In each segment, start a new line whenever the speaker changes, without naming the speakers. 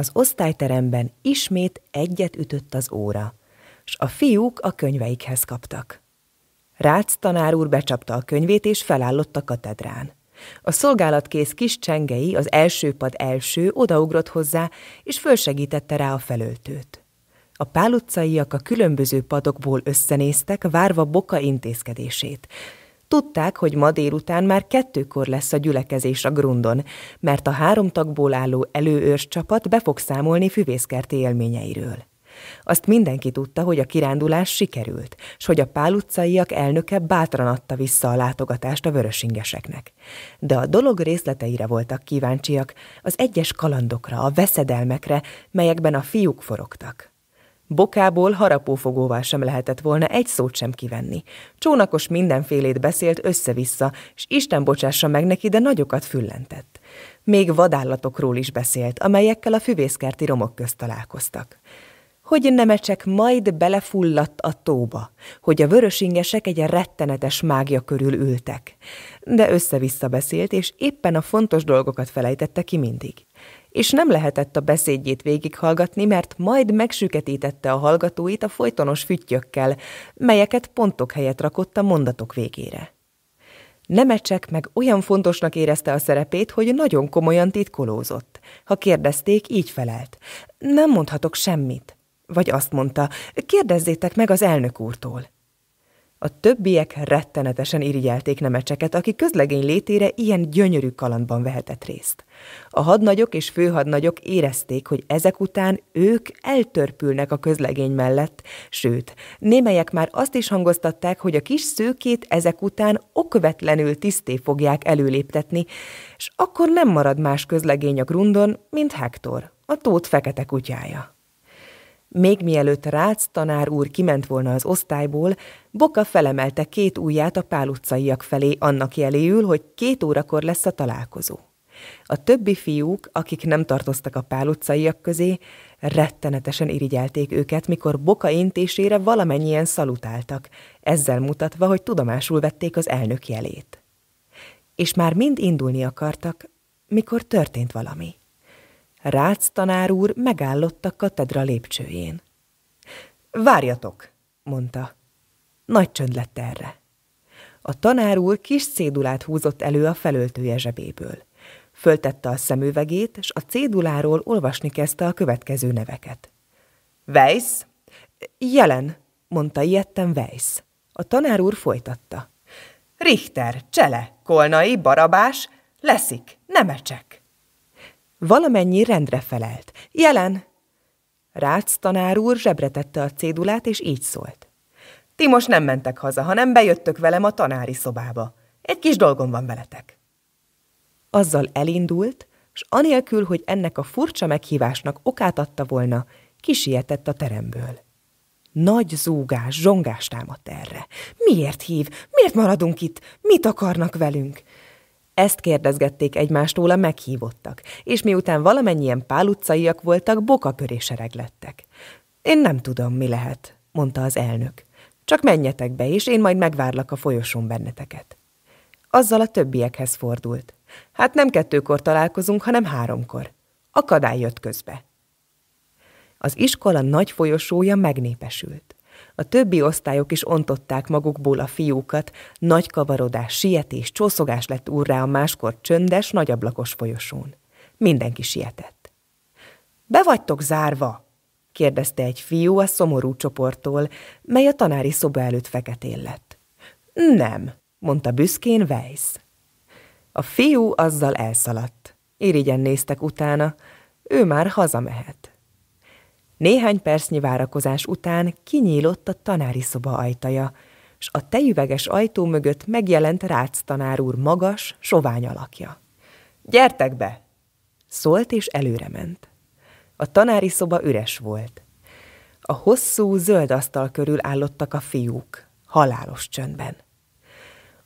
Az osztályteremben ismét egyet ütött az óra, s a fiúk a könyveikhez kaptak. Rácz tanár úr becsapta a könyvét, és felállott a katedrán. A szolgálatkész kis csengei, az első pad első, odaugrott hozzá, és fölsegítette rá a felöltőt. A pálutcaiak a különböző padokból összenéztek, várva Boka intézkedését, Tudták, hogy ma délután már kettőkor lesz a gyülekezés a grundon, mert a három tagból álló előőrs csapat be fog számolni füvészkerti élményeiről. Azt mindenki tudta, hogy a kirándulás sikerült, s hogy a pál utcaiak elnöke bátran adta vissza a látogatást a vörösingeseknek. De a dolog részleteire voltak kíváncsiak, az egyes kalandokra, a veszedelmekre, melyekben a fiúk forogtak. Bokából harapófogóval sem lehetett volna egy szót sem kivenni. Csónakos mindenfélét beszélt össze-vissza, s Isten bocsássa meg neki, de nagyokat füllentett. Még vadállatokról is beszélt, amelyekkel a füvészkerti romok közt találkoztak hogy nemecsek majd belefulladt a tóba, hogy a vörösingesek egy rettenetes mágia körül ültek. De össze-vissza beszélt, és éppen a fontos dolgokat felejtette ki mindig és nem lehetett a beszédjét végighallgatni, mert majd megsüketítette a hallgatóit a folytonos füttyökkel, melyeket pontok helyett rakott a mondatok végére. Nemecsek meg olyan fontosnak érezte a szerepét, hogy nagyon komolyan titkolózott. Ha kérdezték, így felelt. Nem mondhatok semmit. Vagy azt mondta, kérdezzétek meg az elnök úrtól. A többiek rettenetesen irigyelték nemecseket, aki közlegény létére ilyen gyönyörű kalandban vehetett részt. A hadnagyok és főhadnagyok érezték, hogy ezek után ők eltörpülnek a közlegény mellett, sőt, némelyek már azt is hangoztatták, hogy a kis szőkét ezek után okvetlenül tiszté fogják előléptetni, és akkor nem marad más közlegény a grundon, mint Hektor, a tót fekete kutyája. Még mielőtt Rácz tanár úr kiment volna az osztályból, Boka felemelte két ujját a pál utcaiak felé annak jeléül, hogy két órakor lesz a találkozó. A többi fiúk, akik nem tartoztak a pál utcaiak közé, rettenetesen irigyelték őket, mikor Boka intésére valamennyien szalutáltak, ezzel mutatva, hogy tudomásul vették az elnök jelét. És már mind indulni akartak, mikor történt valami. Rácz tanár úr megállott a katedra lépcsőjén. Várjatok, mondta. Nagy csönd lett erre. A tanár úr kis cédulát húzott elő a felöltője zsebéből. Föltette a szemüvegét, és a céduláról olvasni kezdte a következő neveket. Weiss? Jelen, mondta ilyetten Weiss. A tanár úr folytatta. Richter, Csele, Kolnai, Barabás, Leszik, Nemecsek. Valamennyi rendre felelt. Jelen! Rácz tanár úr zsebre tette a cédulát, és így szólt. Ti most nem mentek haza, hanem bejöttök velem a tanári szobába. Egy kis dolgom van veletek. Azzal elindult, s anélkül, hogy ennek a furcsa meghívásnak okát adta volna, kisietett a teremből. Nagy zúgás, zsongás támadt erre. Miért hív? Miért maradunk itt? Mit akarnak velünk? Ezt kérdezgették egymástól a meghívottak, és miután valamennyien utcaiak voltak, boka köré sereglettek. Én nem tudom, mi lehet, mondta az elnök. Csak menjetek be, és én majd megvárlak a folyosón benneteket. Azzal a többiekhez fordult. Hát nem kettőkor találkozunk, hanem háromkor. Akadály jött közbe. Az iskola nagy folyosója megnépesült. A többi osztályok is ontották magukból a fiúkat. Nagy kavarodás, sietés, csószogás lett úrrá a máskor csöndes, nagyablakos folyosón. Mindenki sietett. – Be vagytok zárva! – kérdezte egy fiú a szomorú csoporttól, mely a tanári szoba előtt feketén lett. – Nem – mondta büszkén Weiss. A fiú azzal elszaladt. Irigyen néztek utána, ő már hazamehet. Néhány percnyi várakozás után kinyílott a tanári szoba ajtaja, s a tejüveges ajtó mögött megjelent Rácz tanár úr magas, sovány alakja. – Gyertek be! – szólt és előre ment. A tanári szoba üres volt. A hosszú, zöld asztal körül állottak a fiúk, halálos csöndben.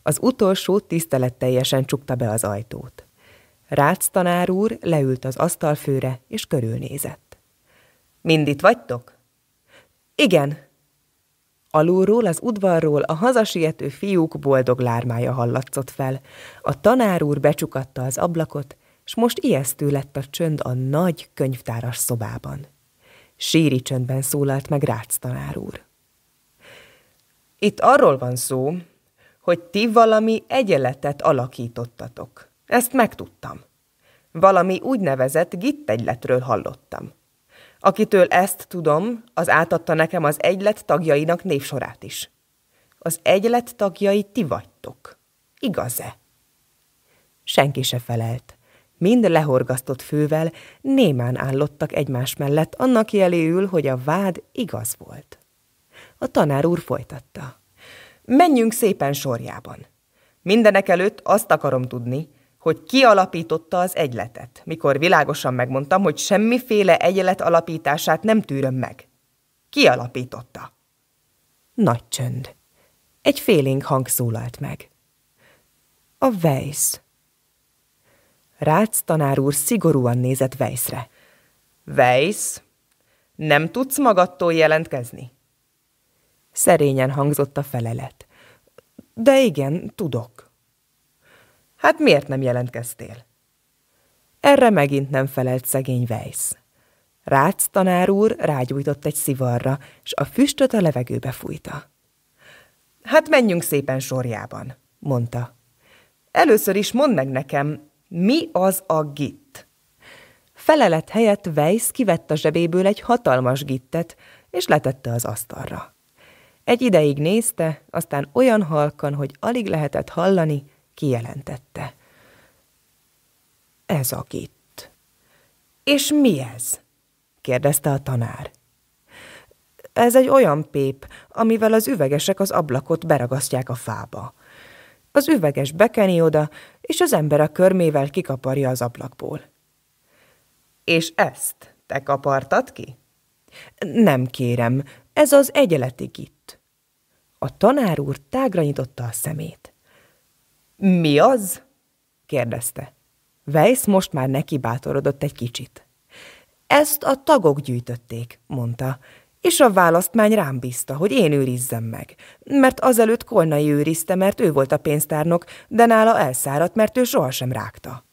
Az utolsó tiszteletteljesen csukta be az ajtót. Rácz tanár úr leült az asztalfőre és körülnézett. Mind itt vagytok? Igen. Alulról, az udvarról a hazasiető fiúk boldog lármája hallatszott fel. A tanár úr becsukatta az ablakot, s most ijesztő lett a csönd a nagy könyvtáras szobában. Síri csöndben szólalt meg Rácz tanár úr. Itt arról van szó, hogy ti valami egyenletet alakítottatok. Ezt megtudtam. Valami úgynevezett gittegyletről hallottam. Akitől ezt tudom, az átadta nekem az egylet tagjainak névsorát is. Az egylet tagjai ti vagytok. Igaz-e? Senki se felelt. Mind lehorgasztott fővel némán állottak egymás mellett, annak jeléül, hogy a vád igaz volt. A tanár úr folytatta. Menjünk szépen sorjában. Mindenek előtt azt akarom tudni, hogy ki alapította az egyletet, mikor világosan megmondtam, hogy semmiféle egylet alapítását nem tűröm meg. Ki alapította? Nagy csönd. Egy félénk hang szólalt meg. A Weiss. Rácz tanár úr szigorúan nézett Weissre. Weiss, nem tudsz magadtól jelentkezni? Szerényen hangzott a felelet. De igen, tudok. Hát miért nem jelentkeztél? Erre megint nem felelt szegény Weiss. Rácz tanár úr rágyújtott egy szivarra, s a füstöt a levegőbe fújta. Hát menjünk szépen sorjában, mondta. Először is mondd meg nekem, mi az a git? Felelet helyett Weiss kivett a zsebéből egy hatalmas gittet, és letette az asztalra. Egy ideig nézte, aztán olyan halkan, hogy alig lehetett hallani, kijelentette. Ez a gitt. És mi ez? kérdezte a tanár. Ez egy olyan pép, amivel az üvegesek az ablakot beragasztják a fába. Az üveges bekeni oda, és az ember a körmével kikaparja az ablakból. És ezt te kapartad ki? Nem kérem, ez az egyeleti git. A tanár úr tágra nyitotta a szemét. Mi az? kérdezte. Weiss most már neki bátorodott egy kicsit. Ezt a tagok gyűjtötték, mondta, és a választmány rám bízta, hogy én őrizzem meg, mert azelőtt Kolnai őrizte, mert ő volt a pénztárnok, de nála elszáradt, mert ő sohasem rágta.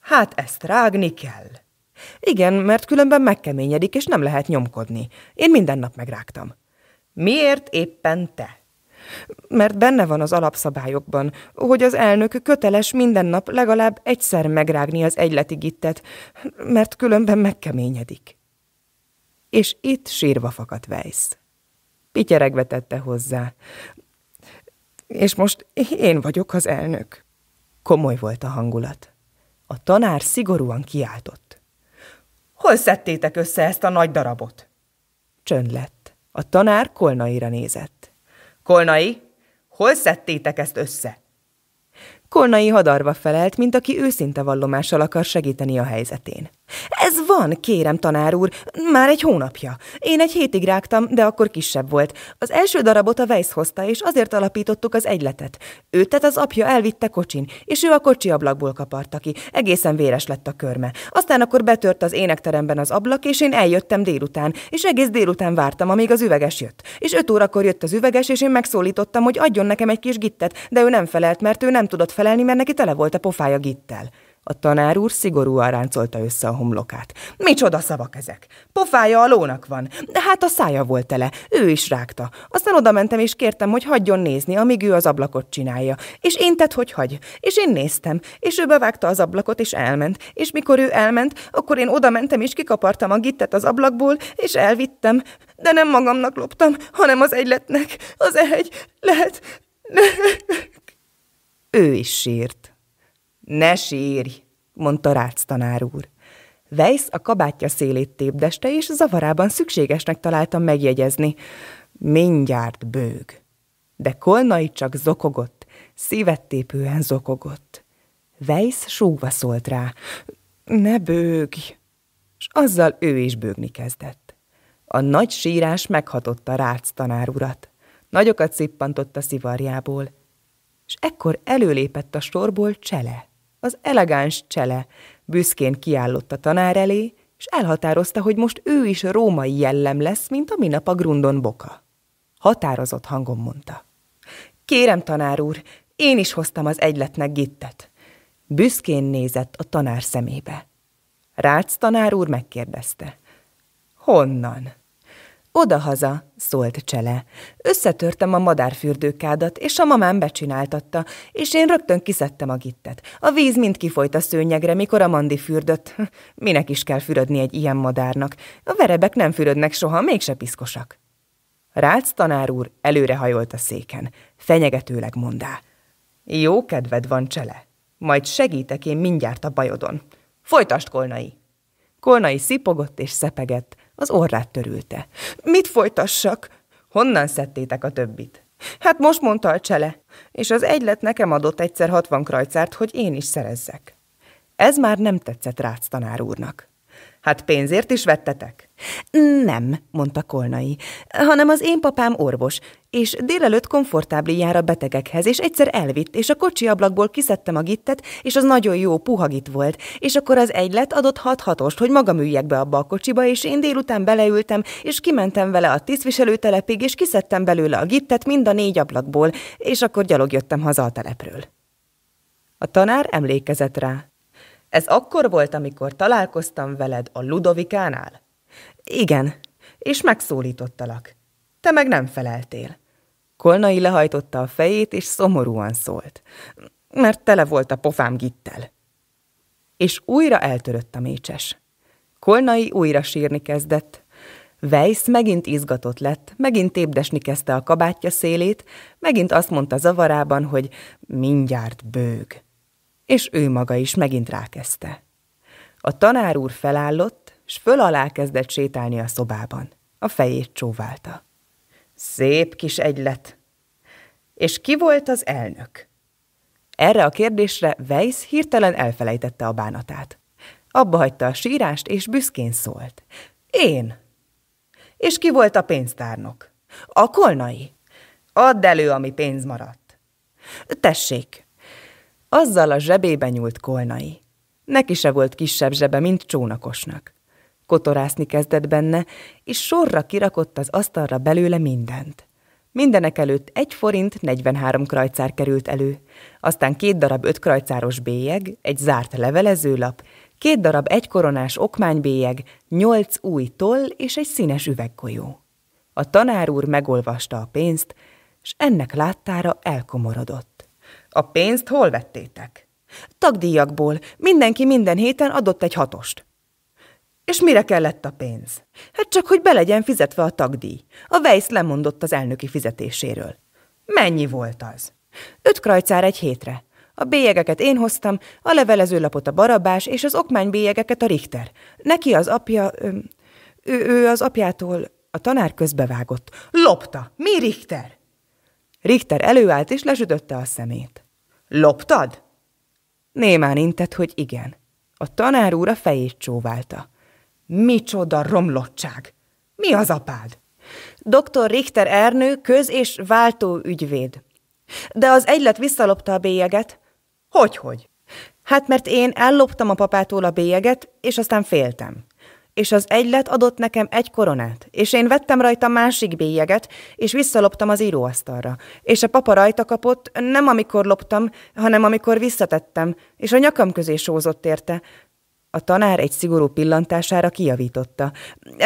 Hát ezt rágni kell. Igen, mert különben megkeményedik, és nem lehet nyomkodni. Én minden nap megrágtam. Miért éppen te? Mert benne van az alapszabályokban, hogy az elnök köteles minden nap legalább egyszer megrágni az egyleti gittet, mert különben megkeményedik. És itt sírva fakadt Weiss. Pityeregve tette hozzá. És most én vagyok az elnök. Komoly volt a hangulat. A tanár szigorúan kiáltott. Hol szedtétek össze ezt a nagy darabot? Csönd lett. A tanár kolnaira nézett. Kolnai, hol szedtétek ezt össze? Kolnai hadarva felelt, mint aki őszinte vallomással akar segíteni a helyzetén. Ez van, kérem, tanár úr, már egy hónapja. Én egy hétig rágtam, de akkor kisebb volt. Az első darabot a Weiss hozta, és azért alapítottuk az egyletet. Őt tehát az apja elvitte kocsin, és ő a kocsi ablakból kaparta ki. Egészen véres lett a körme. Aztán akkor betört az énekteremben az ablak, és én eljöttem délután, és egész délután vártam, amíg az üveges jött. És öt órakor jött az üveges, és én megszólítottam, hogy adjon nekem egy kis gittet, de ő nem felelt, mert ő nem tudott felelni, mert neki tele volt a pofája gittel. A tanár úr szigorúan ráncolta össze a homlokát. Micsoda szavak ezek! Pofája a lónak van, de hát a szája volt tele, ő is rágta. Aztán oda mentem és kértem, hogy hagyjon nézni, amíg ő az ablakot csinálja. És én tett, hogy hagy. És én néztem, és ő bevágta az ablakot és elment. És mikor ő elment, akkor én oda mentem és kikapartam a gittet az ablakból, és elvittem. De nem magamnak loptam, hanem az egyletnek. Az egy lehet... ő is sírt. Ne sírj, mondta Rácz tanár úr. Weiss a kabátja szélét tépdeste, és zavarában szükségesnek találtam megjegyezni. Mindjárt bőg. De Kolnai csak zokogott, szívettépően zokogott. Weiss súgva szólt rá. Ne bőgj! És azzal ő is bőgni kezdett. A nagy sírás meghatotta Rácz tanár urat. Nagyokat szippantott a szivarjából, és ekkor előlépett a sorból csele az elegáns csele, büszkén kiállott a tanár elé, és elhatározta, hogy most ő is római jellem lesz, mint a minap a grundon boka. Határozott hangon mondta. Kérem, tanár úr, én is hoztam az egyletnek gittet. Büszkén nézett a tanár szemébe. Rácz tanár úr megkérdezte. Honnan? Odahaza, szólt Csele. Összetörtem a madárfürdőkádat, és a mamám becsináltatta, és én rögtön kiszedtem a gittet. A víz mind kifolyt a szőnyegre, mikor a mandi fürdött. Minek is kell fürödni egy ilyen madárnak? A verebek nem fürödnek soha, mégse piszkosak. Rácz tanár úr előrehajolt a széken. Fenyegetőleg mondá. Jó kedved van, Csele. Majd segítek én mindjárt a bajodon. Folytasd, Kolnai! Kolnai szipogott és szepegett, az orrát törülte. Mit folytassak? Honnan szedtétek a többit? Hát most mondta a csele, és az egylet nekem adott egyszer hatvan krajcárt, hogy én is szerezzek. Ez már nem tetszett rác tanár úrnak. Hát pénzért is vettetek? Nem, mondta Kolnai, hanem az én papám orvos, és délelőtt komfortábli jár a betegekhez, és egyszer elvitt, és a kocsi ablakból kiszedtem a gittet, és az nagyon jó puha git volt, és akkor az egylet adott hat hatost, hogy magam üljek be abba a kocsiba, és én délután beleültem, és kimentem vele a tisztviselőtelepig, és kiszedtem belőle a gittet mind a négy ablakból, és akkor gyalog jöttem haza a telepről. A tanár emlékezett rá, ez akkor volt, amikor találkoztam veled a Ludovikánál? Igen, és megszólítottalak. Te meg nem feleltél. Kolnai lehajtotta a fejét, és szomorúan szólt. Mert tele volt a pofám gittel. És újra eltörött a mécses. Kolnai újra sírni kezdett. Weiss megint izgatott lett, megint tépdesni kezdte a kabátja szélét, megint azt mondta zavarában, hogy mindjárt bőg és ő maga is megint rákezdte. A tanár úr felállott, s föl alá kezdett sétálni a szobában. A fejét csóválta. Szép kis egylet! És ki volt az elnök? Erre a kérdésre Weiss hirtelen elfelejtette a bánatát. Abba hagyta a sírást, és büszkén szólt. Én! És ki volt a pénztárnok? A kolnai. Add elő, ami pénz maradt. Tessék, azzal a zsebébe nyúlt kolnai. Neki se volt kisebb zsebe, mint csónakosnak. Kotorászni kezdett benne, és sorra kirakott az asztalra belőle mindent. Mindenek előtt egy forint 43 krajcár került elő, aztán két darab öt krajcáros bélyeg, egy zárt levelezőlap, két darab egykoronás okmánybélyeg, nyolc új toll és egy színes üveggolyó. A tanár úr megolvasta a pénzt, s ennek láttára elkomorodott. A pénzt hol vettétek? Tagdíjakból. Mindenki minden héten adott egy hatost. És mire kellett a pénz? Hát csak, hogy legyen fizetve a tagdíj. A Weiss lemondott az elnöki fizetéséről. Mennyi volt az? Öt krajcár egy hétre. A bélyegeket én hoztam, a levelezőlapot a barabás, és az okmánybélyegeket a Richter. Neki az apja... Ő, ő az apjától... A tanár közbevágott. Lopta! Mi Richter? Richter előállt és lesütötte a szemét. Loptad? Némán intett, hogy igen. A tanár úr a fejét csóválta. Micsoda romlottság! Mi az apád? Dr. Richter Ernő köz- és váltó ügyvéd. De az egylet visszalopta a bélyeget. Hogyhogy? -hogy? Hát mert én elloptam a papától a bélyeget, és aztán féltem és az egylet adott nekem egy koronát, és én vettem rajta másik bélyeget, és visszaloptam az íróasztalra. És a papa rajta kapott, nem amikor loptam, hanem amikor visszatettem, és a nyakam közé sózott érte. A tanár egy szigorú pillantására kijavította.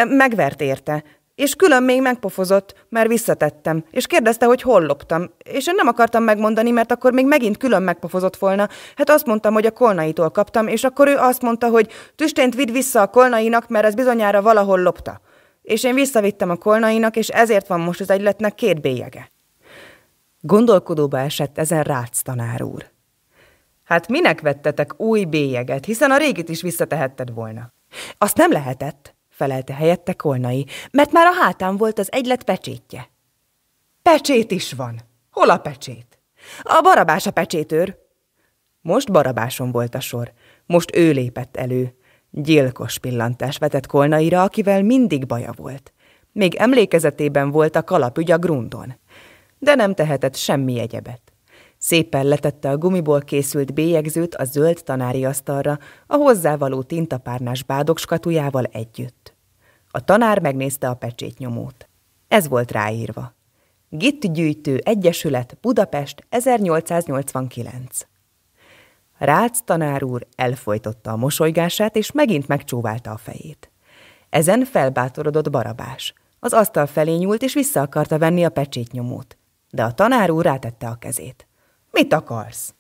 Megvert érte. És külön még megpofozott, mert visszatettem, és kérdezte, hogy hol loptam. És én nem akartam megmondani, mert akkor még megint külön megpofozott volna. Hát azt mondtam, hogy a kolnaitól kaptam, és akkor ő azt mondta, hogy tüstént vidd vissza a kolnainak, mert ez bizonyára valahol lopta. És én visszavittem a kolnainak, és ezért van most az egyletnek két bélyege. Gondolkodóba esett ezen rác tanár úr. Hát minek vettetek új bélyeget, hiszen a régit is visszatehetted volna. Azt nem lehetett felelte helyette Kolnai, mert már a hátán volt az egylet pecsétje. Pecsét is van. Hol a pecsét? A barabás a pecsétőr. Most barabáson volt a sor. Most ő lépett elő. Gyilkos pillantás vetett Kolnaira, akivel mindig baja volt. Még emlékezetében volt a kalapügy a grundon. De nem tehetett semmi egyebet. Szépen letette a gumiból készült bélyegzőt a zöld tanári asztalra, a hozzávaló tintapárnás bádogskatujával együtt. A tanár megnézte a pecsétnyomót. Ez volt ráírva. Gitt Gyűjtő Egyesület Budapest 1889. Rácz tanár úr elfolytotta a mosolygását, és megint megcsóválta a fejét. Ezen felbátorodott Barabás. Az asztal felé nyúlt, és vissza akarta venni a pecsétnyomót. De a tanár úr rátette a kezét. Mit akarsz?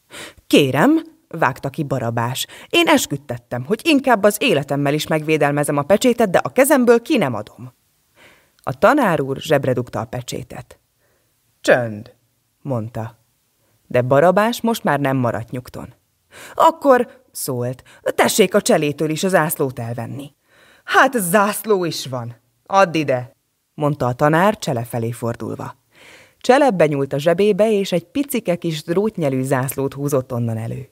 Kérem, vágta ki Barabás. Én esküdtettem, hogy inkább az életemmel is megvédelmezem a pecsétet, de a kezemből ki nem adom. A tanár úr zsebre dugta a pecsétet. Csönd, mondta. De Barabás most már nem maradt nyugton. Akkor, szólt, tessék a cselétől is az ászlót elvenni. Hát zászló is van. Add ide, mondta a tanár csele felé fordulva. Cselebbe nyúlt a zsebébe, és egy picike kis drótnyelű zászlót húzott onnan elő.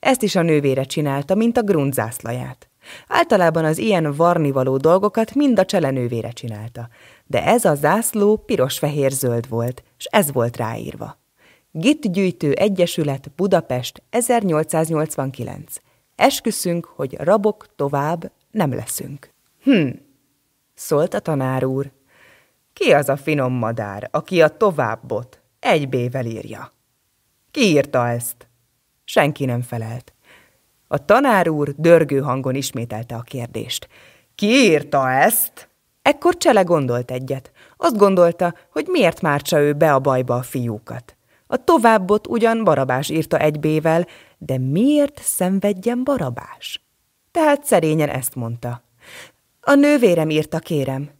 Ezt is a nővére csinálta, mint a grunt zászlaját. Általában az ilyen varnivaló dolgokat mind a nővére csinálta, de ez a zászló piros-fehér-zöld volt, és ez volt ráírva. Gitgyűjtő Egyesület Budapest 1889. Esküszünk, hogy rabok tovább nem leszünk. Hm, szólt a tanár úr. Ki az a finom madár, aki a továbbot egy bével írja? Ki írta ezt? Senki nem felelt. A tanár úr dörgő hangon ismételte a kérdést. Ki írta ezt? Ekkor Csele gondolt egyet. Azt gondolta, hogy miért mártsa ő be a bajba a fiúkat. A továbbot ugyan Barabás írta egy bével, de miért szenvedjen Barabás? Tehát szerényen ezt mondta. A nővérem írta, kérem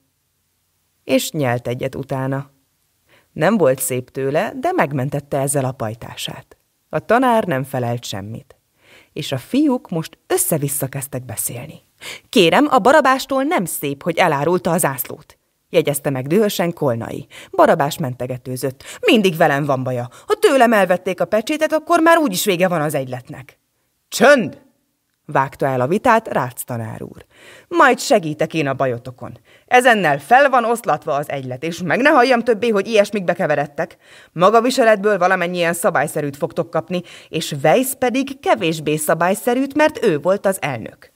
és nyelt egyet utána. Nem volt szép tőle, de megmentette ezzel a pajtását. A tanár nem felelt semmit. És a fiúk most össze-vissza kezdtek beszélni. Kérem, a barabástól nem szép, hogy elárulta az ászlót. Jegyezte meg dühösen Kolnai. Barabás mentegetőzött. Mindig velem van baja. Ha tőlem elvették a pecsétet, akkor már úgyis vége van az egyletnek. Csönd! vágta el a vitát Rácz tanár úr. Majd segítek én a bajotokon. Ezennel fel van oszlatva az egylet, és meg ne halljam többé, hogy ilyesmik bekeveredtek. Maga viseletből valamennyien szabályszerűt fogtok kapni, és Weiss pedig kevésbé szabályszerűt, mert ő volt az elnök.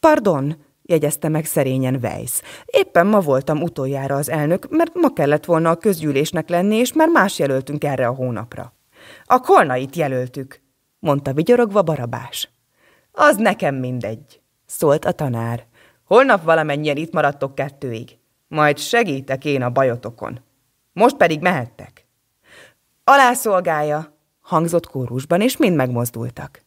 Pardon, jegyezte meg szerényen Weiss. Éppen ma voltam utoljára az elnök, mert ma kellett volna a közgyűlésnek lenni, és már más jelöltünk erre a hónapra. A kolnait jelöltük, mondta vigyorogva Barabás. Az nekem mindegy, szólt a tanár. Holnap valamennyien itt maradtok kettőig. Majd segítek én a bajotokon. Most pedig mehettek. Alászolgálja, hangzott kórusban, és mind megmozdultak.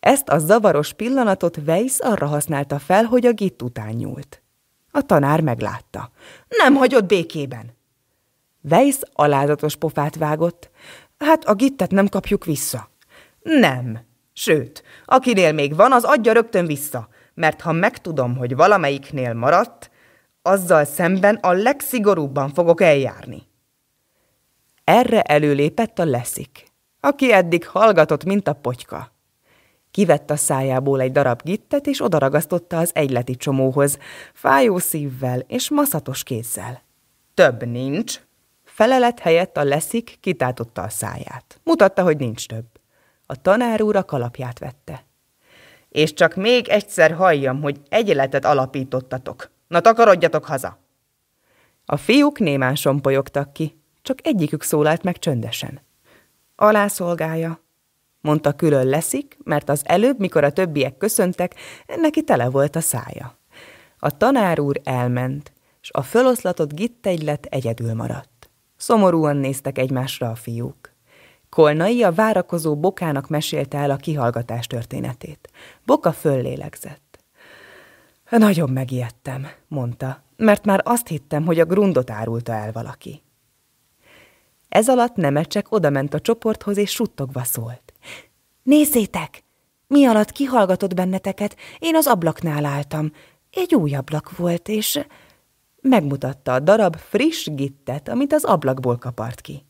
Ezt a zavaros pillanatot Weiss arra használta fel, hogy a git után nyúlt. A tanár meglátta. Nem hagyott békében! Weiss alázatos pofát vágott. Hát a gittet nem kapjuk vissza. Nem, Sőt, akinél még van, az adja rögtön vissza, mert ha megtudom, hogy valamelyiknél maradt, azzal szemben a legszigorúbban fogok eljárni. Erre előlépett a leszik, aki eddig hallgatott, mint a potyka. Kivett a szájából egy darab gittet, és odaragasztotta az egyleti csomóhoz, fájó szívvel és maszatos kézzel. Több nincs. Felelet helyett a leszik kitátotta a száját. Mutatta, hogy nincs több. A tanár úr a kalapját vette. És csak még egyszer halljam, hogy egyeletet alapítottatok. Na takarodjatok haza! A fiúk némán sompolyogtak ki, csak egyikük szólalt meg csöndesen. Alászolgája, mondta külön leszik, mert az előbb, mikor a többiek köszöntek, neki tele volt a szája. A tanár úr elment, s a föloszlatott gittegylet egyedül maradt. Szomorúan néztek egymásra a fiúk. Kolnai a várakozó Bokának mesélte el a kihallgatás történetét. Boka föllélegzett. Nagyon megijedtem, mondta, mert már azt hittem, hogy a grundot árulta el valaki. Ez alatt Nemecsek odament a csoporthoz, és suttogva szólt. Nézzétek! Mi alatt kihallgatott benneteket, én az ablaknál álltam. Egy új ablak volt, és... Megmutatta a darab friss gittet, amit az ablakból kapart ki.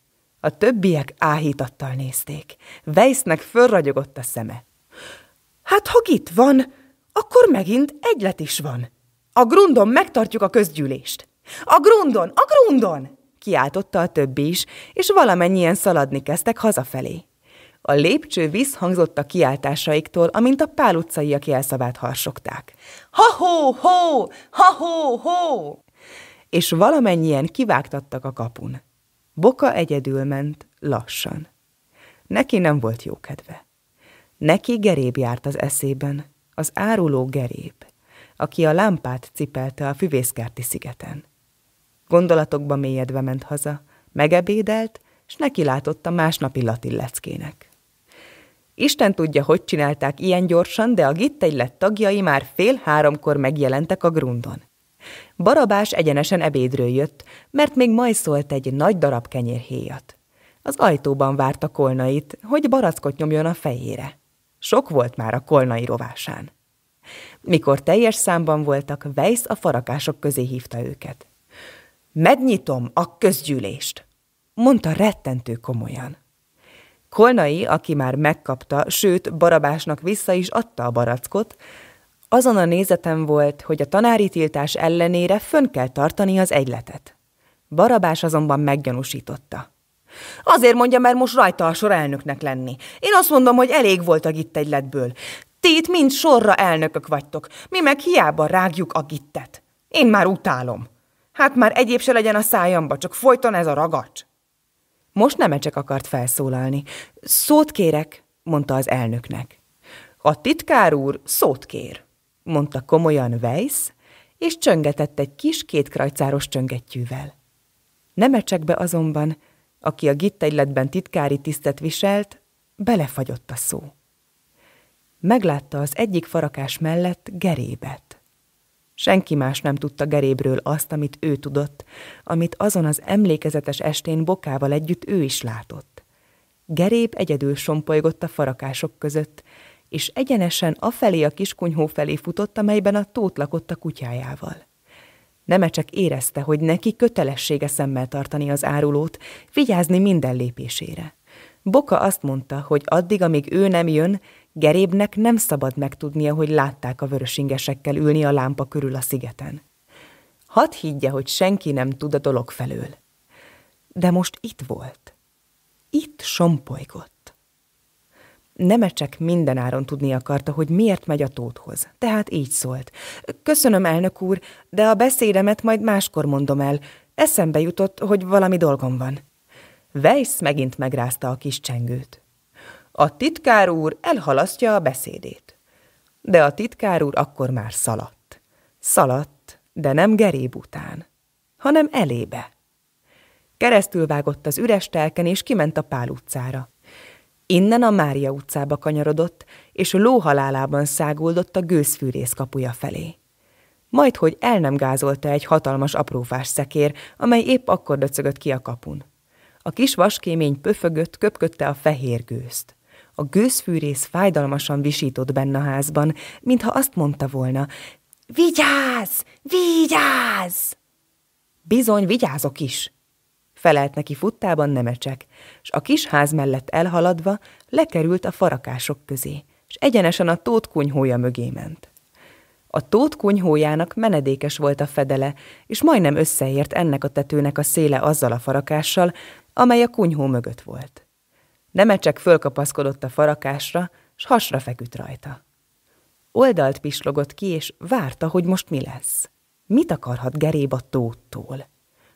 A többiek áhítattal nézték. Weissnek fölragyogott a szeme. Hát, ha itt van, akkor megint egylet is van. A grundon megtartjuk a közgyűlést. A grundon, a grundon! Kiáltotta a többi is, és valamennyien szaladni kezdtek hazafelé. A lépcső visszhangzott a kiáltásaiktól, amint a pál utcaiak jelszavát harsogták. Ha-ho-ho! Ha-ho-ho! És valamennyien kivágtattak a kapun. Boka egyedül ment, lassan. Neki nem volt jó kedve. Neki geréb járt az eszében, az áruló geréb, aki a lámpát cipelte a füvészkerti szigeten. Gondolatokba mélyedve ment haza, megebédelt, s neki látott a másnapi latin leckének. Isten tudja, hogy csinálták ilyen gyorsan, de a gitte tagjai már fél háromkor megjelentek a grundon. Barabás egyenesen ebédről jött, mert még majszolt egy nagy darab kenyérhéjat. Az ajtóban várta kolnait, hogy barackot nyomjon a fejére. Sok volt már a kolnai rovásán. Mikor teljes számban voltak, Weiss a farakások közé hívta őket. Megnyitom a közgyűlést, mondta rettentő komolyan. Kolnai, aki már megkapta, sőt, barabásnak vissza is adta a barackot, azon a nézetem volt, hogy a tanári tiltás ellenére fönn kell tartani az egyletet. Barabás azonban meggyanúsította. Azért mondja, mert most rajta a sor elnöknek lenni. Én azt mondom, hogy elég volt a gitt egyletből. Ti itt mind sorra elnökök vagytok, mi meg hiába rágjuk a gittet. Én már utálom. Hát már egyéb se legyen a szájamba, csak folyton ez a ragacs. Most nem csak akart felszólalni. Szót kérek, mondta az elnöknek. A titkár úr szót kér mondta komolyan Weiss, és csöngetett egy kis kétkrajcáros csöngettyűvel. Nemecsekbe azonban, aki a gittegyletben titkári tisztet viselt, belefagyott a szó. Meglátta az egyik farakás mellett gerébet. Senki más nem tudta gerébről azt, amit ő tudott, amit azon az emlékezetes estén bokával együtt ő is látott. Geréb egyedül sompolygott a farakások között, és egyenesen afelé a kiskunyhó felé futott, amelyben a tót lakott a kutyájával. Nemecsek érezte, hogy neki kötelessége szemmel tartani az árulót, vigyázni minden lépésére. Boka azt mondta, hogy addig, amíg ő nem jön, Gerébnek nem szabad megtudnia, hogy látták a vörösingesekkel ülni a lámpa körül a szigeten. Hadd higgye, hogy senki nem tud a dolog felől. De most itt volt. Itt sompolygott. Nemecsek mindenáron tudni akarta, hogy miért megy a tóthoz. Tehát így szólt. Köszönöm, elnök úr, de a beszédemet majd máskor mondom el. Eszembe jutott, hogy valami dolgom van. Weiss megint megrázta a kis csengőt. A titkár úr elhalasztja a beszédét. De a titkár úr akkor már szaladt. Szaladt, de nem geréb után, hanem elébe. Keresztül vágott az üres telken, és kiment a pál utcára. Innen a Mária utcába kanyarodott, és a lóhalálában száguldott a gőzfűrész kapuja felé. Majd, hogy el nem gázolta egy hatalmas aprófás szekér, amely épp akkor döcögött ki a kapun. A kis vaskémény pöfögött, köpkötte a fehér gőzt. A gőzfűrész fájdalmasan visított benne a házban, mintha azt mondta volna, Vigyázz! Vigyázz! Bizony, vigyázok is! felelt neki futtában nemecsek, s a kis ház mellett elhaladva lekerült a farakások közé, s egyenesen a tótkunyhója mögé ment. A tótkunyhójának menedékes volt a fedele, és majdnem összeért ennek a tetőnek a széle azzal a farakással, amely a kunyhó mögött volt. Nemecsek fölkapaszkodott a farakásra, s hasra feküdt rajta. Oldalt pislogott ki, és várta, hogy most mi lesz. Mit akarhat Geréb a tóttól?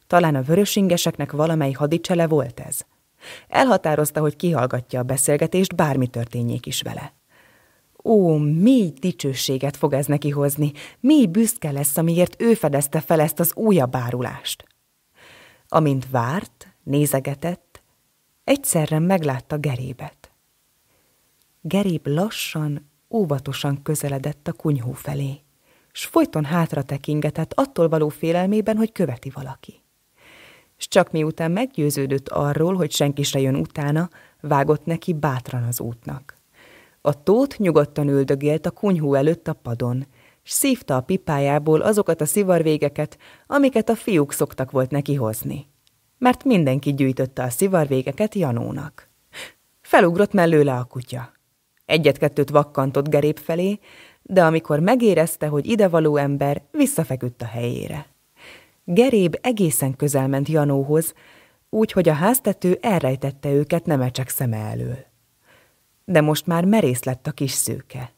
Talán a vörösingeseknek valamely hadicsele volt ez. Elhatározta, hogy kihallgatja a beszélgetést, bármi történjék is vele. Ó, mély dicsőséget fog ez neki hozni, mély büszke lesz, amiért ő fedezte fel ezt az újabb árulást. Amint várt, nézegetett, egyszerre meglátta Gerébet. Geréb lassan, óvatosan közeledett a kunyhó felé, s folyton hátra tekingetett attól való félelmében, hogy követi valaki s csak miután meggyőződött arról, hogy senki se jön utána, vágott neki bátran az útnak. A tót nyugodtan üldögélt a kunyhó előtt a padon, s szívta a pipájából azokat a szivarvégeket, amiket a fiúk szoktak volt neki hozni. Mert mindenki gyűjtötte a szivarvégeket Janónak. Felugrott mellőle a kutya. Egyet-kettőt vakkantott gerép felé, de amikor megérezte, hogy idevaló ember, visszafeküdt a helyére. Geréb egészen közel ment Janóhoz, úgy, hogy a háztető elrejtette őket nemecsek szeme elől. De most már merész lett a kis szőke.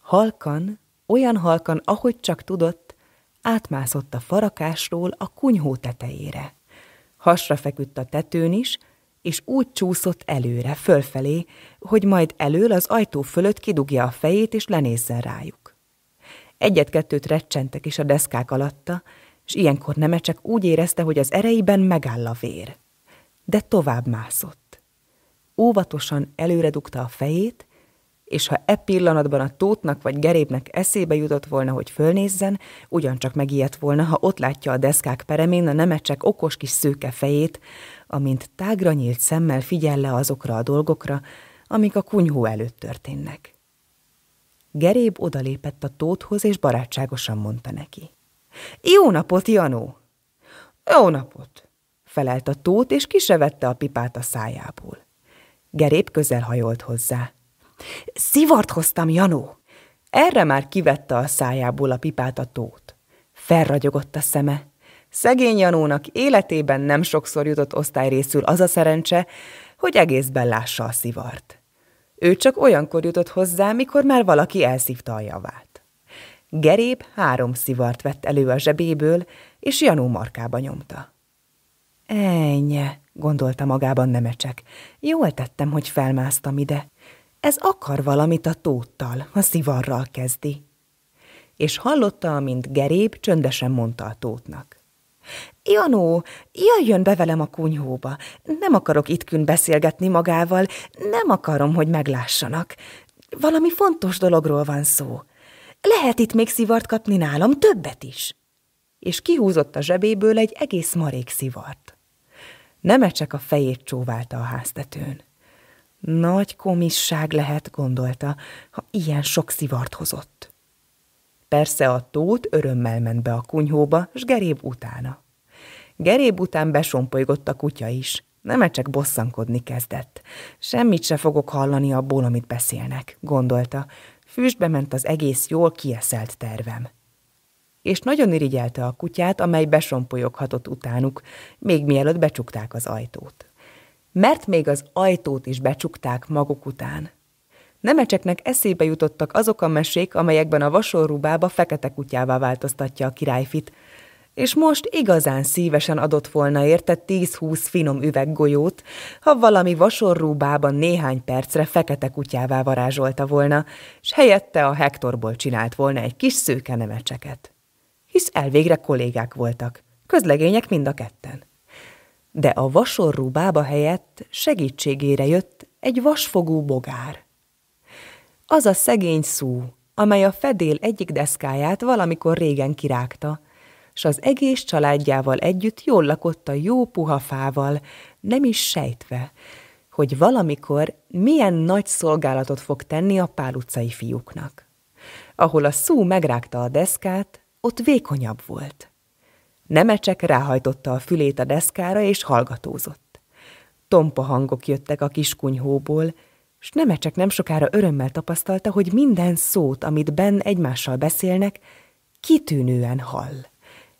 Halkan, olyan halkan, ahogy csak tudott, átmászott a farakásról a kunyhó tetejére. Hasra feküdt a tetőn is, és úgy csúszott előre, fölfelé, hogy majd elől az ajtó fölött kidugja a fejét és lenézzen rájuk. Egyet-kettőt recsentek is a deszkák alatta, és ilyenkor Nemecsek csak úgy érezte, hogy az ereiben megáll a vér. De tovább mászott. Óvatosan előre dugta a fejét, és ha e pillanatban a tótnak vagy gerébnek eszébe jutott volna, hogy fölnézzen, ugyancsak megijedt volna, ha ott látja a deszkák peremén a nemecsek okos kis szőke fejét, amint tágra nyílt szemmel figyel le azokra a dolgokra, amik a kunyhó előtt történnek. Geréb odalépett a tóthoz, és barátságosan mondta neki. Jó napot, Janó! Jó napot! felelt a tót, és kisevette a pipát a szájából. Gerép közel hajolt hozzá. Szivart hoztam, Janó! Erre már kivette a szájából a pipát a tót. Felragyogott a szeme. Szegény Janónak életében nem sokszor jutott osztályrészül az a szerencse, hogy egészben lássa a szivart. Ő csak olyankor jutott hozzá, mikor már valaki elszívta a javát. Geréb három szivart vett elő a zsebéből, és Janó markába nyomta. Ennye, gondolta magában nemecsek. Jól tettem, hogy felmásztam ide. Ez akar valamit a tóttal, a szivarral kezdi. És hallotta, amint Geréb csöndesen mondta a tótnak. Janó, jöjjön be velem a kunyhóba. Nem akarok itt kün beszélgetni magával, nem akarom, hogy meglássanak. Valami fontos dologról van szó. Lehet itt még szivart kapni nálam, többet is. És kihúzott a zsebéből egy egész marék szivart. Nemecsek a fejét csóválta a háztetőn. Nagy komisság lehet, gondolta, ha ilyen sok szivart hozott. Persze a tót örömmel ment be a kunyhóba, s geréb utána. Geréb után besompolygott a kutya is. Nemecsek bosszankodni kezdett. Semmit se fogok hallani abból, amit beszélnek, gondolta, Füstbe ment az egész jól kieszelt tervem. És nagyon irigyelte a kutyát, amely besompolyoghatott utánuk, még mielőtt becsukták az ajtót. Mert még az ajtót is becsukták maguk után. Nemecseknek eszébe jutottak azok a mesék, amelyekben a vasorúbába fekete kutyává változtatja a királyfit – és most igazán szívesen adott volna érte 10-20 finom üveggolyót, ha valami vasorrúbában néhány percre fekete kutyává varázsolta volna, s helyette a Hektorból csinált volna egy kis szőke nemecseket. Hisz elvégre kollégák voltak, közlegények mind a ketten. De a vasorrúbába helyett segítségére jött egy vasfogú bogár. Az a szegény szú, amely a fedél egyik deszkáját valamikor régen kirágta, s az egész családjával együtt jól lakott a jó puha fával, nem is sejtve, hogy valamikor milyen nagy szolgálatot fog tenni a pál utcai fiúknak. Ahol a szú megrágta a deszkát, ott vékonyabb volt. Nemecsek ráhajtotta a fülét a deszkára, és hallgatózott. Tompa hangok jöttek a kiskunyhóból, s Nemecsek nem sokára örömmel tapasztalta, hogy minden szót, amit Ben egymással beszélnek, kitűnően hall.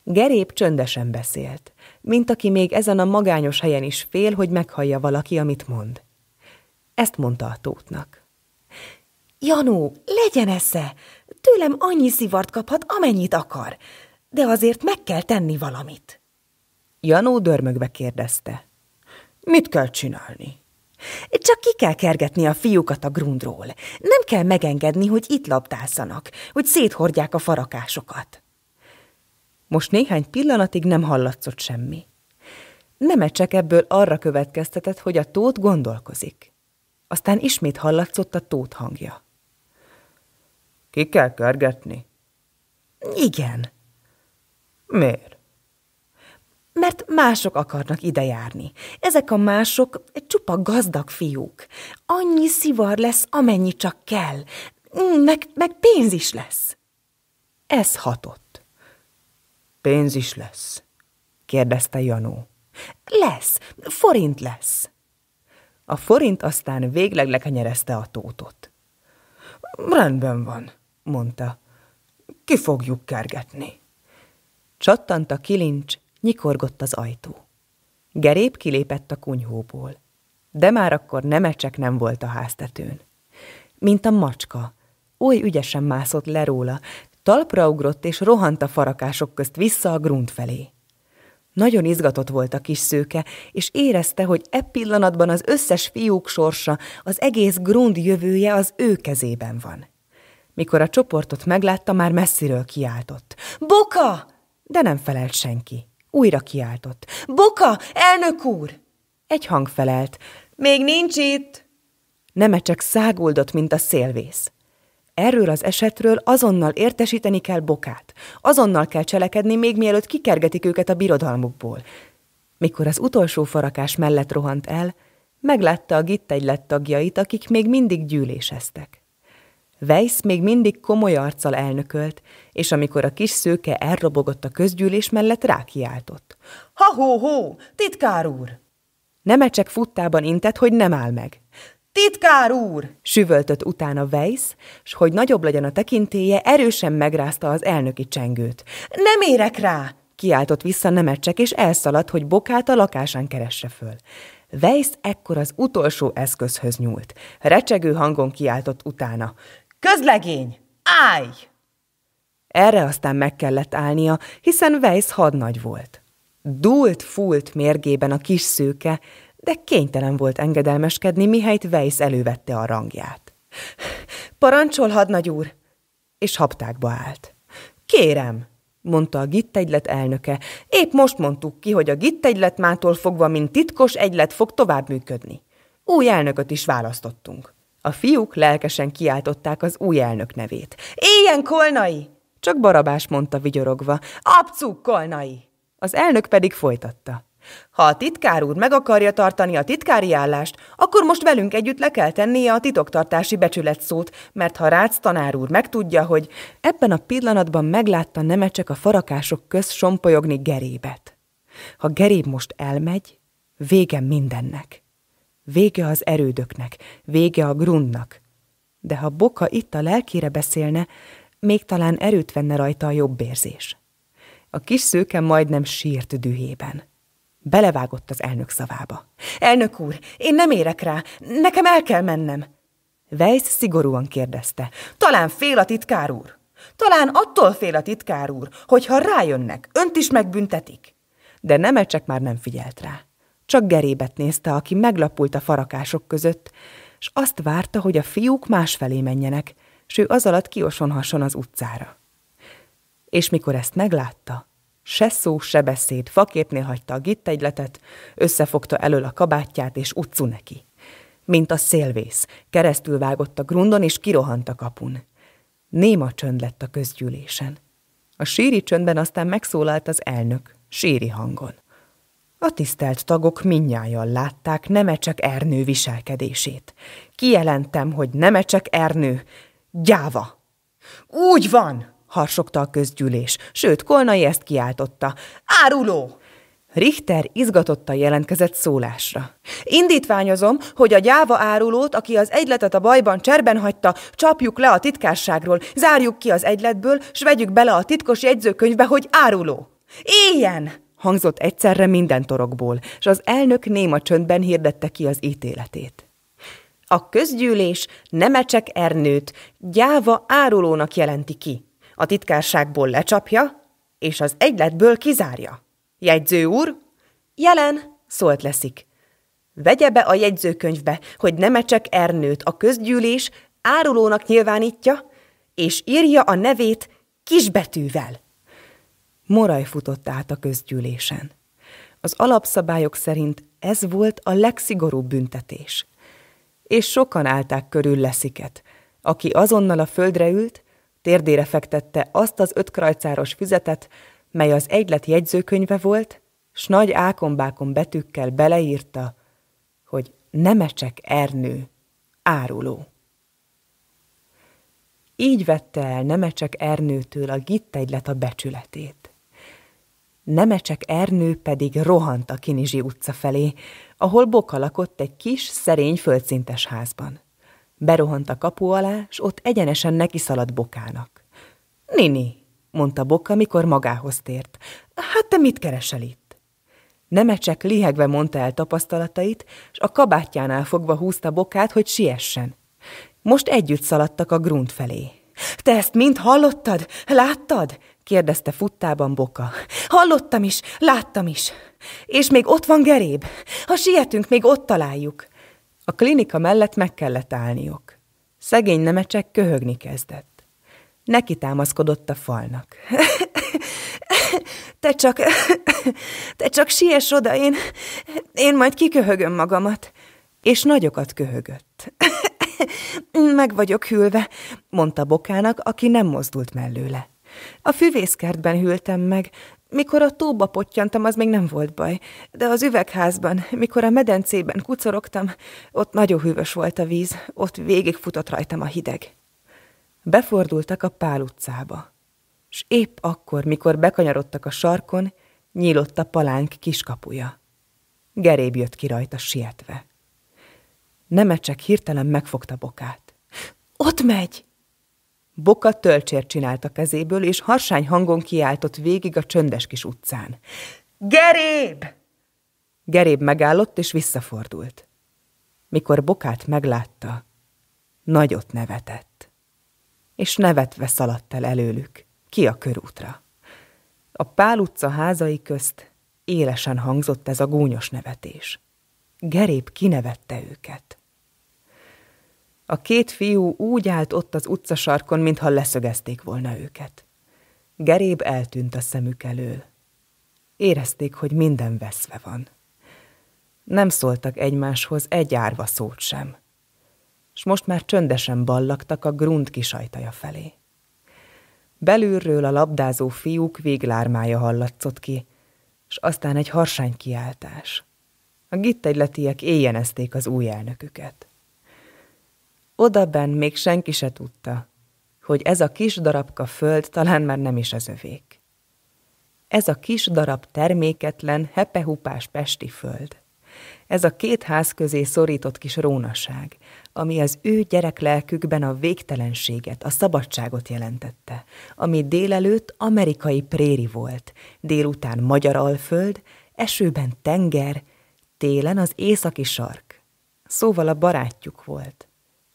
Gerép csöndesen beszélt, mint aki még ezen a magányos helyen is fél, hogy meghallja valaki, amit mond. Ezt mondta a tótnak. Janó, legyen esze! Tőlem annyi szivart kaphat, amennyit akar, de azért meg kell tenni valamit. Janó dörmögve kérdezte. Mit kell csinálni? Csak ki kell kergetni a fiúkat a grundról. Nem kell megengedni, hogy itt labdázzanak, hogy széthordják a farakásokat. Most néhány pillanatig nem hallatszott semmi. Nem csak ebből arra következtetett, hogy a tót gondolkozik. Aztán ismét hallatszott a tót hangja. Ki kell kergetni? Igen. Miért? Mert mások akarnak ide járni. Ezek a mások egy csupa gazdag fiúk. Annyi szivar lesz, amennyi csak kell. Meg, meg pénz is lesz. Ez hatott. Pénz is lesz? kérdezte Janó. Lesz, forint lesz. A forint aztán végleg lekenyerezte a tótot. Rendben van, mondta. Ki fogjuk kergetni. Csattant a kilincs, nyikorgott az ajtó. Gerép kilépett a kunyhóból, de már akkor nemecsek nem volt a háztetőn. Mint a macska, oly ügyesen mászott le róla, Talpra ugrott és rohant a farakások közt vissza a grunt felé. Nagyon izgatott volt a kis szőke, és érezte, hogy e pillanatban az összes fiúk sorsa, az egész grund jövője az ő kezében van. Mikor a csoportot meglátta, már messziről kiáltott. – Boka! – de nem felelt senki. Újra kiáltott. – Boka, elnök úr! Egy hang felelt. – Még nincs itt! Nemecsek száguldott, mint a szélvész. Erről az esetről azonnal értesíteni kell Bokát. Azonnal kell cselekedni, még mielőtt kikergetik őket a birodalmukból. Mikor az utolsó farakás mellett rohant el, meglátta a lett tagjait, akik még mindig gyűléseztek. Weiss még mindig komoly arccal elnökölt, és amikor a kis szőke elrobogott a közgyűlés mellett, rákiáltott. – Ha-hó-hó! Titkár úr! Nemecsek futtában intett, hogy nem áll meg. Titkár úr! Süvöltött utána Weiss, s hogy nagyobb legyen a tekintéje, erősen megrázta az elnöki csengőt. Nem érek rá! Kiáltott vissza Nemecsek, és elszaladt, hogy bokát a lakásán keresse föl. Weiss ekkor az utolsó eszközhöz nyúlt. Recsegő hangon kiáltott utána. Közlegény! Állj! Erre aztán meg kellett állnia, hiszen Weiss hadnagy volt. dult fúlt mérgében a kis szőke, de kénytelen volt engedelmeskedni, mihelyt Weiss elővette a rangját. Parancsol, hadnagy úr! És haptákba állt. Kérem! mondta a gittegylet elnöke. Épp most mondtuk ki, hogy a gittegylet mától fogva, mint titkos egylet fog tovább működni. Új elnököt is választottunk. A fiúk lelkesen kiáltották az új elnök nevét. Éljen Kolnai! Csak Barabás mondta vigyorogva. Abcuk Kolnai! Az elnök pedig folytatta. Ha a titkár úr meg akarja tartani a titkári állást, akkor most velünk együtt le kell tennie a titoktartási szót, mert ha rác tanár úr megtudja, hogy ebben a pillanatban meglátta Nemecsek a farakások köz sompolyogni Gerébet. Ha Geréb most elmegy, vége mindennek. Vége az erődöknek, vége a grundnak. De ha Boka itt a lelkére beszélne, még talán erőt venne rajta a jobb érzés. A kis szőke majdnem sírt dühében. Belevágott az elnök szavába. Elnök úr, én nem érek rá, nekem el kell mennem. Weiss szigorúan kérdezte. Talán fél a titkár úr. Talán attól fél a titkár úr, hogyha rájönnek, önt is megbüntetik. De Nemecsek már nem figyelt rá. Csak gerébet nézte, aki meglapult a farakások között, s azt várta, hogy a fiúk másfelé menjenek, s ő az alatt kiosonhasson az utcára. És mikor ezt meglátta, Se szó, se beszéd, faképnél hagyta a gittegyletet, összefogta elől a kabátját, és utcu neki. Mint a szélvész, keresztül vágott a grundon, és kirohant a kapun. Néma csönd lett a közgyűlésen. A síri csöndben aztán megszólalt az elnök, síri hangon. A tisztelt tagok minnyáján látták Nemecsek Ernő viselkedését. Kijelentem, hogy Nemecsek Ernő gyáva. Úgy van! harsogta a közgyűlés, sőt, Kolnai ezt kiáltotta. Áruló! Richter izgatotta jelentkezett szólásra. Indítványozom, hogy a gyáva árulót, aki az egyletet a bajban cserben hagyta, csapjuk le a titkárságról, zárjuk ki az egyletből, s vegyük bele a titkos jegyzőkönyvbe, hogy áruló. Éljen! hangzott egyszerre minden torokból, és az elnök néma csöndben hirdette ki az ítéletét. A közgyűlés Nemecsek Ernőt gyáva árulónak jelenti ki, a titkárságból lecsapja, és az egyletből kizárja. Jegyző úr? Jelen, szólt leszik. Vegye be a jegyzőkönyvbe, hogy Nemecsek Ernőt a közgyűlés árulónak nyilvánítja, és írja a nevét kisbetűvel. Moraj futott át a közgyűlésen. Az alapszabályok szerint ez volt a legszigorúbb büntetés. És sokan állták körül lesziket, aki azonnal a földre ült, Térdére fektette azt az ötkrajcáros füzetet, mely az egylet jegyzőkönyve volt, s nagy ákombákon betűkkel beleírta, hogy Nemecsek Ernő, áruló. Így vette el Nemecsek Ernőtől a gittegylet a becsületét. Nemecsek Ernő pedig rohant a Kinizsi utca felé, ahol Boka lakott egy kis, szerény földszintes házban. Berohant a kapu alá, s ott egyenesen neki szaladt Bokának. – Nini! – mondta Boka, mikor magához tért. – Hát te mit keresel itt? Nemecsek lihegve mondta el tapasztalatait, s a kabátjánál fogva húzta Bokát, hogy siessen. Most együtt szaladtak a grunt felé. – Te ezt mind hallottad? Láttad? – kérdezte futtában Boka. – Hallottam is, láttam is. És még ott van Geréb. Ha sietünk, még ott találjuk – a klinika mellett meg kellett állniuk. Szegény nemecsek köhögni kezdett. Neki támaszkodott a falnak. te csak, te csak siess oda, én, én majd kiköhögöm magamat. És nagyokat köhögött. Meg vagyok hűlve, mondta Bokának, aki nem mozdult mellőle. A füvészkertben hűltem meg, mikor a tóba pottyantam, az még nem volt baj, de az üvegházban, mikor a medencében kucorogtam, ott nagyon hűvös volt a víz, ott végig futott rajtam a hideg. Befordultak a Pál utcába, s épp akkor, mikor bekanyarodtak a sarkon, nyílott a palánk kiskapuja. Geréb jött ki rajta sietve. Nemecsek hirtelen megfogta bokát. – Ott megy! Boka tölcsért csinált a kezéből, és harsány hangon kiáltott végig a csöndes kis utcán. Geréb! Geréb megállott, és visszafordult. Mikor Bokát meglátta, nagyot nevetett. És nevetve szaladt el előlük, ki a körútra. A Pál utca házai közt élesen hangzott ez a gúnyos nevetés. Geréb kinevette őket. A két fiú úgy állt ott az utcasarkon, mintha leszögezték volna őket. Geréb eltűnt a szemük elől. Érezték, hogy minden veszve van. Nem szóltak egymáshoz egy árva szót sem. S most már csöndesen ballaktak a grunt kisajtaja felé. Belülről a labdázó fiúk véglármája hallatszott ki, s aztán egy harsány kiáltás. A gittegyletiek éjjenezték az új elnöküket. Odaben még senki se tudta, hogy ez a kis darabka föld talán már nem is az övék. Ez a kis darab terméketlen, hepehupás pesti föld. Ez a két ház közé szorított kis rónaság, ami az ő lelkükben a végtelenséget, a szabadságot jelentette, ami délelőtt amerikai préri volt, délután magyar alföld, esőben tenger, télen az északi sark. Szóval a barátjuk volt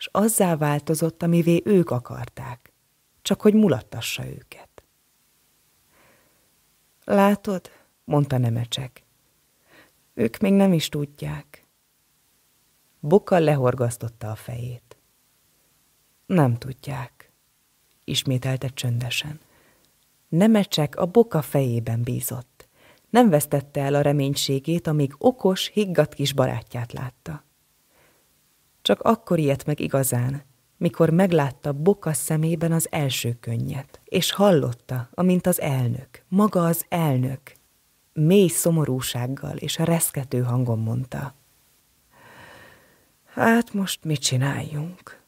s azzá változott, amivé ők akarták, csak hogy mulattassa őket. Látod, mondta Nemecsek, ők még nem is tudják. Boka lehorgasztotta a fejét. Nem tudják, ismételte csöndesen. Nemecsek a boka fejében bízott. Nem vesztette el a reménységét, amíg okos, higgadt kis barátját látta. Csak akkor ilyet meg igazán, mikor meglátta Boka szemében az első könnyet, és hallotta, amint az elnök, maga az elnök, mély szomorúsággal és a reszkető hangon mondta. Hát most mit csináljunk?